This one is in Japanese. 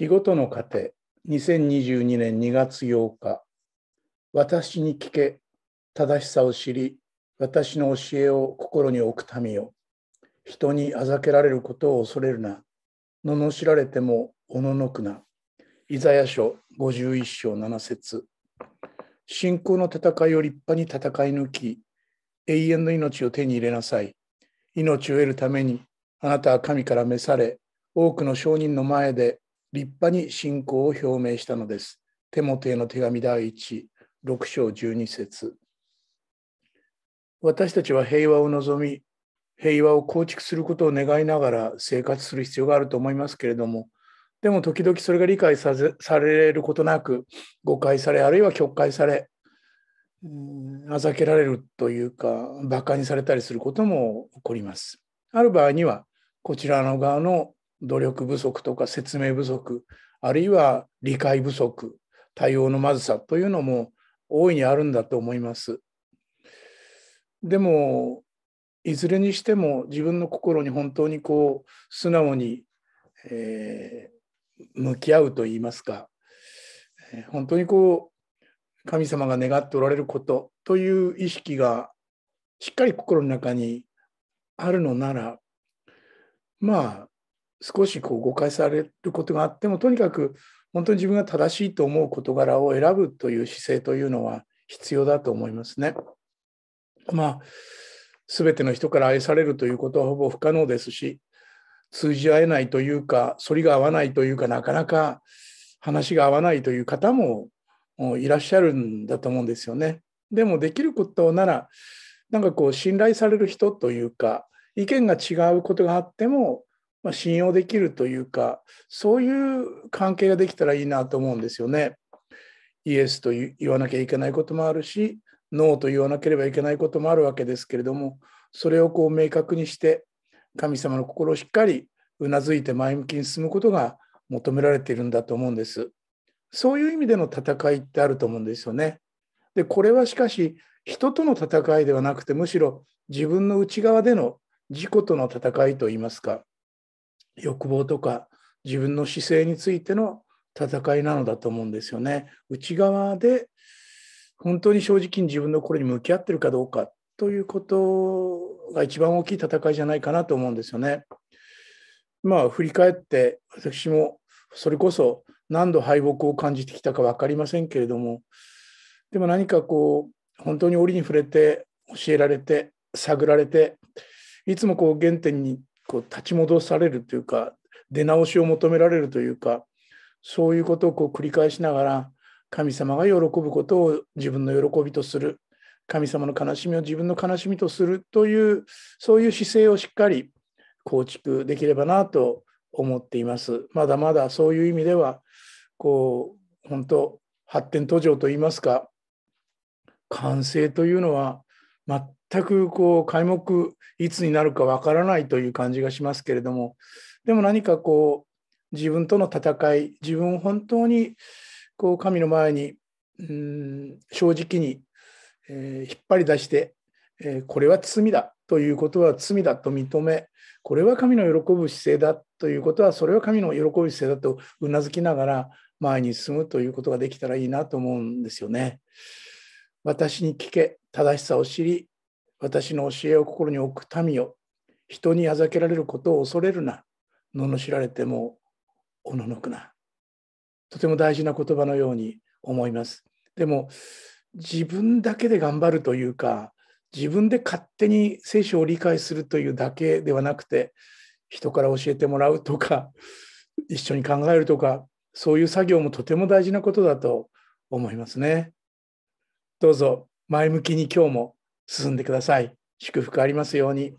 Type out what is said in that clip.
日ごとの糧2022年2月8日私に聞け正しさを知り私の教えを心に置く民よ人にあざけられることを恐れるな罵られてもおののくなイザヤ書51章7節信仰の戦いを立派に戦い抜き永遠の命を手に入れなさい命を得るためにあなたは神から召され多くの証人の前で立派に信仰を表明したのです。モテへの手紙第16章12節私たちは平和を望み、平和を構築することを願いながら生活する必要があると思いますけれども、でも時々それが理解されることなく、誤解され、あるいは曲解され、あざけられるというか、馬鹿にされたりすることも起こります。ある場合には、こちらの側の努力不足とか説明不足あるいは理解不足対応のまずさというのも大いにあるんだと思います。でもいずれにしても自分の心に本当にこう素直に、えー、向き合うといいますか本当にこう神様が願っておられることという意識がしっかり心の中にあるのならまあ少しこう誤解されることがあってもとにかく本当に自分が正しいと思う事柄を選ぶという姿勢というのは必要だと思いますね。まあ全ての人から愛されるということはほぼ不可能ですし通じ合えないというか反りが合わないというかなかなか話が合わないという方もいらっしゃるんだと思うんですよね。でもできることならなんかこう信頼される人というか意見が違うことがあってもまあ、信用できるというかそういう関係ができたらいいなと思うんですよね。イエスと言わなきゃいけないこともあるしノーと言わなければいけないこともあるわけですけれどもそれをこう明確にして神様の心をしっかりうなずいて前向きに進むことが求められているんだと思うんです。そういう意味での戦いってあると思うんですよね。でこれはしかし人との戦いではなくてむしろ自分の内側での自己との戦いといいますか欲望とか自分の姿勢についての戦いなのだと思うんですよね。内側で本当に正直に自分の心に向き合ってるかどうかということが一番大きい戦いじゃないかなと思うんですよね。まあ振り返って私もそれこそ何度敗北を感じてきたか分かりませんけれどもでも何かこう本当に折に触れて教えられて探られていつもこう原点にこう立ち戻されるというか出直しを求められるというかそういうことをこう繰り返しながら神様が喜ぶことを自分の喜びとする神様の悲しみを自分の悲しみとするというそういう姿勢をしっかり構築できればなと思っています。まだまだそういう意味ではこう本当発展途上といいますか完成というのは全全くこう開目いつになるかわからないという感じがしますけれどもでも何かこう自分との戦い自分を本当にこう神の前にうん正直に、えー、引っ張り出して、えー、これは罪だということは罪だと認めこれは神の喜ぶ姿勢だということはそれは神の喜ぶ姿勢だとうなずきながら前に進むということができたらいいなと思うんですよね。私に聞け正しさを知り私の教えを心に置く民よ人にあざけられることを恐れるな罵られてもおののくなとても大事な言葉のように思いますでも自分だけで頑張るというか自分で勝手に聖書を理解するというだけではなくて人から教えてもらうとか一緒に考えるとかそういう作業もとても大事なことだと思いますね。どうぞ前向きに今日も進んでください。祝福ありますように。